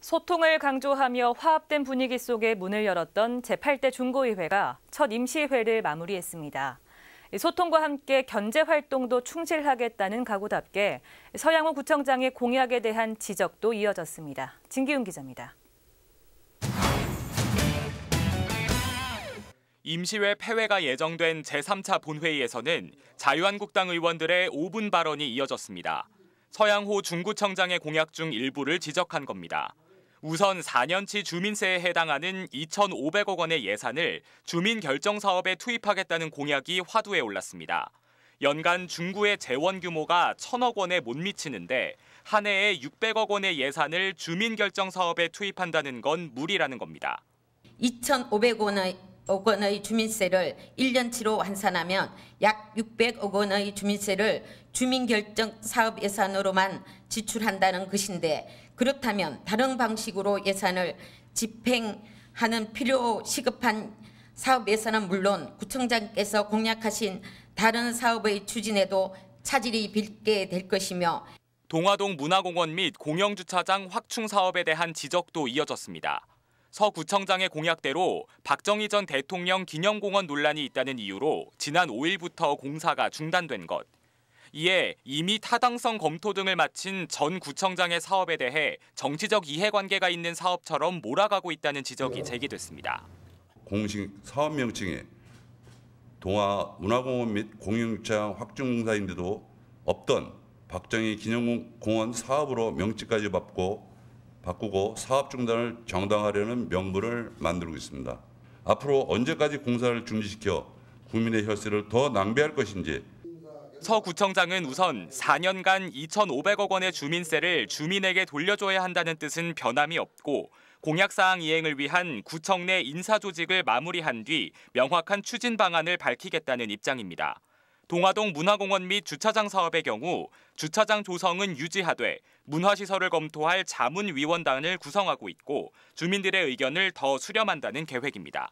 소통을 강조하며 화합된 분위기 속에 문을 열었던 제8대 중고의회가 첫 임시회를 마무리했습니다. 소통과 함께 견제 활동도 충실하겠다는 각오답게 서양호 구청장의 공약에 대한 지적도 이어졌습니다. 진기훈 기자입니다. 임시회 폐회가 예정된 제3차 본회의에서는 자유한국당 의원들의 5분 발언이 이어졌습니다. 서양호 중구청장의 공약 중 일부를 지적한 겁니다. 우선 4년치 주민세에 해당하는 2,500억 원의 예산을 주민 결정 사업에 투입하겠다는 공약이 화두에 올랐습니다. 연간 중구의 재원 규모가 1,000억 원에 못 미치는데 한 해에 600억 원의 예산을 주민 결정 사업에 투입한다는 건 무리라는 겁니다. 2,500억 원의 600억 원의 주민세를 1년치로 환산하면 약 600억 원의 주민세를 주민결정 사업 예산으로만 지출한다는 것인데 그렇다면 다른 방식으로 예산을 집행하는 필요 시급한 사업 예산은 물론 구청장께서 공약하신 다른 사업의 추진에도 차질이 빚게 될 것이며 동화동 문화공원 및 공영주차장 확충 사업에 대한 지적도 이어졌습니다. 서구청장의 공약대로 박정희 전 대통령 기념공원 논란이 있다는 이유로 지난 5일부터 공사가 중단된 것. 이에 이미 타당성 검토 등을 마친 전 구청장의 사업에 대해 정치적 이해관계가 있는 사업처럼 몰아가고 있다는 지적이 제기됐습니다. 공식 사업 명칭에 동화 문화공원 및공영장 확충 공사인데도 없던 박정희 기념공원 사업으로 명칭까지 받고 바꾸고 사업 중단을 정당화하려는 명분을 만들고 있습니다. 앞으로 언제까지 공사를 중지시켜 국민의 혈세를 더 낭비할 것인지 서 구청장은 우선 4년간 2,500억 원의 주민세를 주민에게 돌려줘야 한다는 뜻은 변함이 없고 공약사항 이행을 위한 구청 내 인사조직을 마무리한 뒤 명확한 추진 방안을 밝히겠다는 입장입니다. 동화동 문화공원 및 주차장 사업의 경우 주차장 조성은 유지하되 문화시설을 검토할 자문위원단을 구성하고 있고 주민들의 의견을 더 수렴한다는 계획입니다.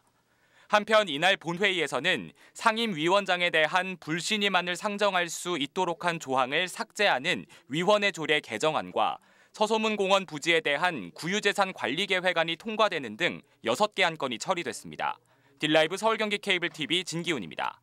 한편 이날 본회의에서는 상임위원장에 대한 불신임안을 상정할 수 있도록 한 조항을 삭제하는 위원회 조례 개정안과 서소문공원 부지에 대한 구유재산 관리 계획안이 통과되는 등 6개 안건이 처리됐습니다. 딜라이브 서울경기 케이블 TV 진기훈입니다.